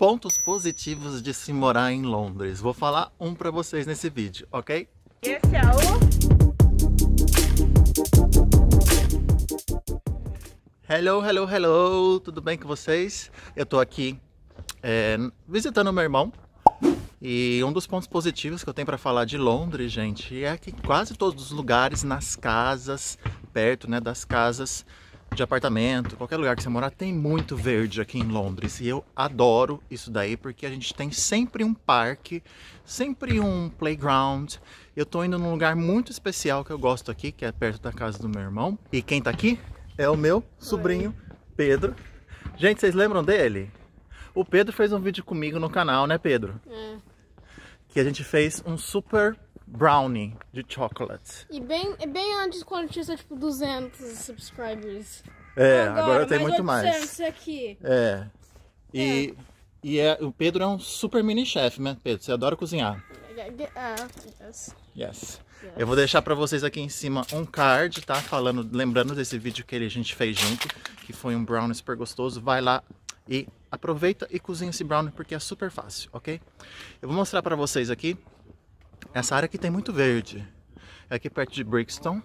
pontos positivos de se morar em Londres. Vou falar um para vocês nesse vídeo, ok? Esse é o... Hello, hello, hello! Tudo bem com vocês? Eu tô aqui é, visitando meu irmão. E um dos pontos positivos que eu tenho para falar de Londres, gente, é que quase todos os lugares, nas casas, perto né, das casas, de apartamento, qualquer lugar que você morar, tem muito verde aqui em Londres. E eu adoro isso daí porque a gente tem sempre um parque, sempre um playground. Eu tô indo num lugar muito especial que eu gosto aqui, que é perto da casa do meu irmão. E quem tá aqui é o meu sobrinho, Pedro. Gente, vocês lembram dele? O Pedro fez um vídeo comigo no canal, né, Pedro? É. Que a gente fez um super brownie de chocolate. E bem, é bem antes quando tinha tipo 200 subscribers. É, agora, agora tem muito mais. Aqui. É. é. E, é. e é, o Pedro é um super mini chefe, né, Pedro? Você adora cozinhar. Uh, yes. yes. Yes. Eu vou deixar para vocês aqui em cima um card, tá? Falando, lembrando desse vídeo que a gente fez junto, que foi um brownie super gostoso. Vai lá e aproveita e cozinha esse brownie porque é super fácil, ok? Eu vou mostrar para vocês aqui essa área aqui tem muito verde. É aqui perto de Brixton.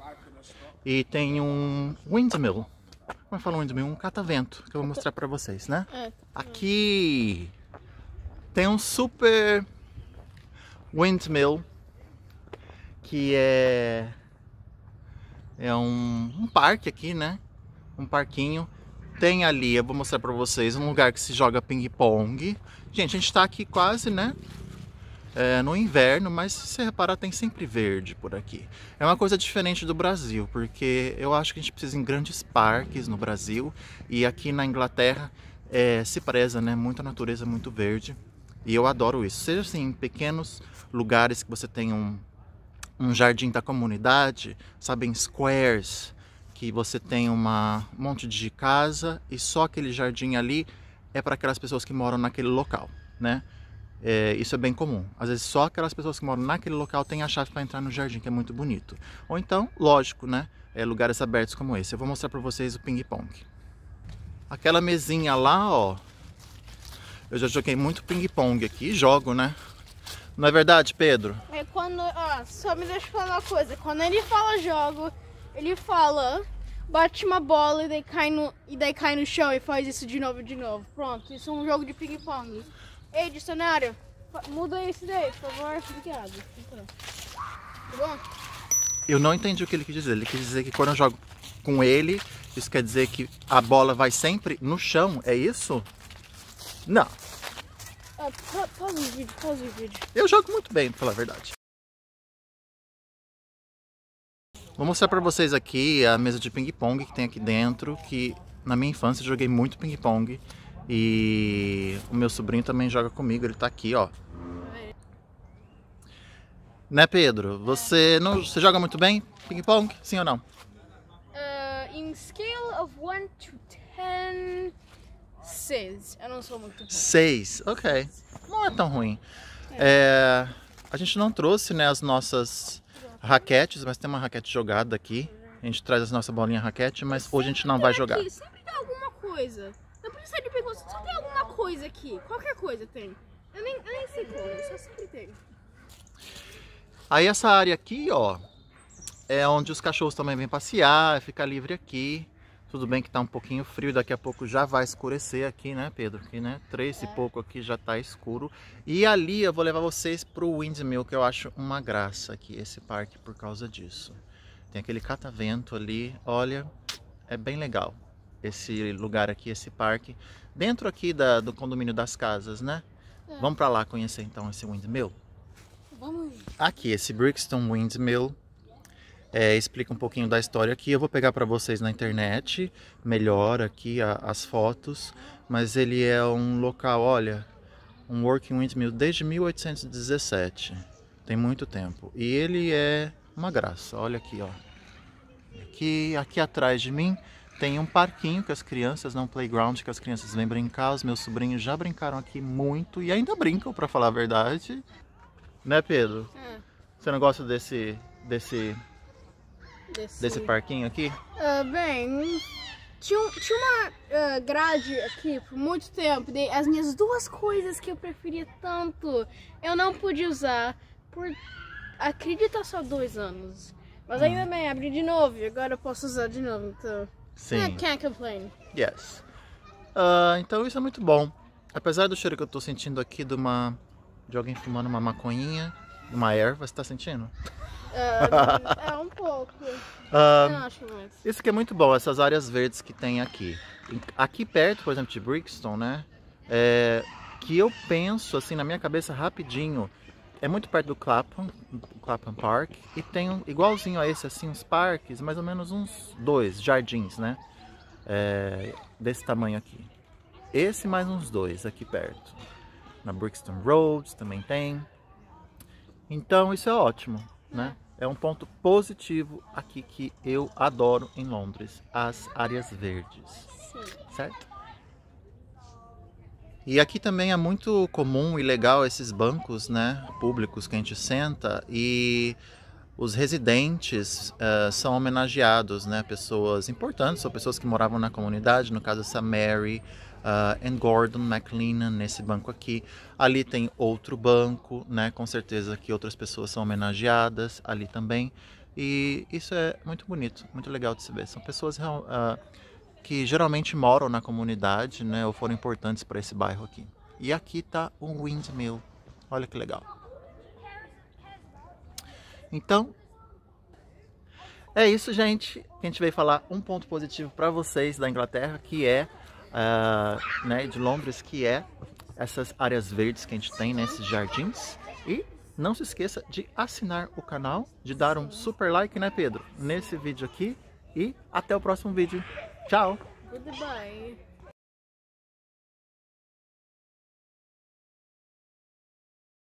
E tem um windmill. Como é que fala windmill? Um catavento, que eu vou mostrar pra vocês, né? É. Aqui tem um super windmill que é é um, um, parque aqui, né? Um parquinho. Tem ali, eu vou mostrar pra vocês, um lugar que se joga ping-pong. Gente, a gente tá aqui quase, né? é, no inverno, mas se você reparar, tem sempre verde por aqui. É uma coisa diferente do Brasil, porque eu acho que a gente precisa em grandes parques no Brasil e aqui na Inglaterra é, se preza né, Muita natureza, muito verde. E eu adoro isso. Seja assim, em pequenos lugares que você tem um, um jardim da comunidade, sabem, squares, que você tem uma, um monte de casa e só aquele jardim ali é para aquelas pessoas que moram naquele local, né? É, isso é bem comum. Às vezes só aquelas pessoas que moram naquele local têm a chave para entrar no jardim, que é muito bonito. Ou então, lógico, né? É, lugares abertos como esse. Eu vou mostrar para vocês o ping-pong. Aquela mesinha lá, ó. Eu já joguei muito ping-pong aqui, jogo, né? Não é verdade, Pedro? É quando, ó, só me deixa falar uma coisa. Quando ele fala jogo, ele fala bate uma bola e daí cai no, e daí cai no chão e faz isso de novo de novo. Pronto, isso é um jogo de ping-pong. Ei, dicionário, muda isso daí, por favor. Obrigado. Tá bom? Eu não entendi o que ele quis dizer. Ele quis dizer que quando eu jogo com ele, isso quer dizer que a bola vai sempre no chão, é isso? Não. Ah, o vídeo, pause o vídeo. Eu jogo muito bem, pra falar a verdade. Vou mostrar pra vocês aqui a mesa de ping-pong que tem aqui dentro, que na minha infância eu joguei muito ping-pong. E o meu sobrinho também joga comigo, ele tá aqui, ó. Né, Pedro? Você não, você joga muito bem ping-pong? Sim ou não? Uh, in scale of 1 to 10, 6. Eu não sou muito bom. 6, ok. Não é tão ruim. É, a gente não trouxe né, as nossas raquetes, mas tem uma raquete jogada aqui. A gente traz as nossas bolinhas raquete, mas hoje a gente não vai jogar. Aqui, sempre dá alguma coisa não sai de só tem alguma coisa aqui. Qualquer coisa tem. Eu nem, eu nem sei como, só sempre tem. Aí essa área aqui, ó, é onde os cachorros também vêm passear, fica livre aqui. Tudo bem que tá um pouquinho frio, daqui a pouco já vai escurecer aqui, né, Pedro? Aqui, né? Três é. e pouco aqui já tá escuro. E ali eu vou levar vocês pro Windmill, que eu acho uma graça aqui, esse parque, por causa disso. Tem aquele catavento ali, olha, é bem legal esse lugar aqui, esse parque, dentro aqui da, do condomínio das casas, né? É. Vamos para lá conhecer então esse windmill? Vamos. Aqui, esse Brixton Windmill. É, explica um pouquinho da história aqui. Eu vou pegar para vocês na internet, melhor aqui a, as fotos. Mas ele é um local, olha, um working windmill desde 1817. Tem muito tempo. E ele é uma graça. Olha aqui, ó. Aqui, aqui atrás de mim tem um parquinho que as crianças, não um playground que as crianças vêm brincar. Os meus sobrinhos já brincaram aqui muito e ainda brincam, para falar a verdade. Né, Pedro? É. Você não gosta desse desse desse, desse parquinho aqui? Uh, bem, tinha, tinha uma uh, grade aqui por muito tempo. De, as minhas duas coisas que eu preferia tanto, eu não pude usar por acredita só dois anos. Mas ainda hum. bem, abri de novo e agora eu posso usar de novo, então. Sim. Ah, can't complain. Yes. Uh, então isso é muito bom. Apesar do cheiro que eu tô sentindo aqui de uma. de alguém fumando uma maconhinha, uma erva, você tá sentindo? Uh, é um pouco. Uh, eu acho muito. Isso que é muito bom, essas áreas verdes que tem aqui. Aqui perto, por exemplo, de Brixton, né? É, que eu penso assim na minha cabeça rapidinho é muito perto do Clapham, Clapham Park, e tem um, igualzinho a esse, assim, uns parques, mais ou menos uns dois jardins, né? É, desse tamanho aqui. Esse mais uns dois aqui perto. Na Brixton Roads também tem. Então isso é ótimo, né? É um ponto positivo aqui que eu adoro em Londres, as áreas verdes. Sim. Certo? E aqui também é muito comum e legal esses bancos né, públicos que a gente senta e os residentes uh, são homenageados, né? Pessoas importantes, são pessoas que moravam na comunidade, no caso essa Mary uh, and Gordon McLennan nesse banco aqui. Ali tem outro banco, né? Com certeza que outras pessoas são homenageadas ali também. E isso é muito bonito, muito legal de se ver. São pessoas uh, que geralmente moram na comunidade, né, ou foram importantes para esse bairro aqui. E aqui está um windmill. Olha que legal. Então, é isso, gente. A gente veio falar um ponto positivo para vocês da Inglaterra, que é, uh, né, de Londres, que é essas áreas verdes que a gente tem, né, esses jardins. E não se esqueça de assinar o canal, de dar um super like, né, Pedro, nesse vídeo aqui. E até o próximo vídeo. Ciao. Goodbye.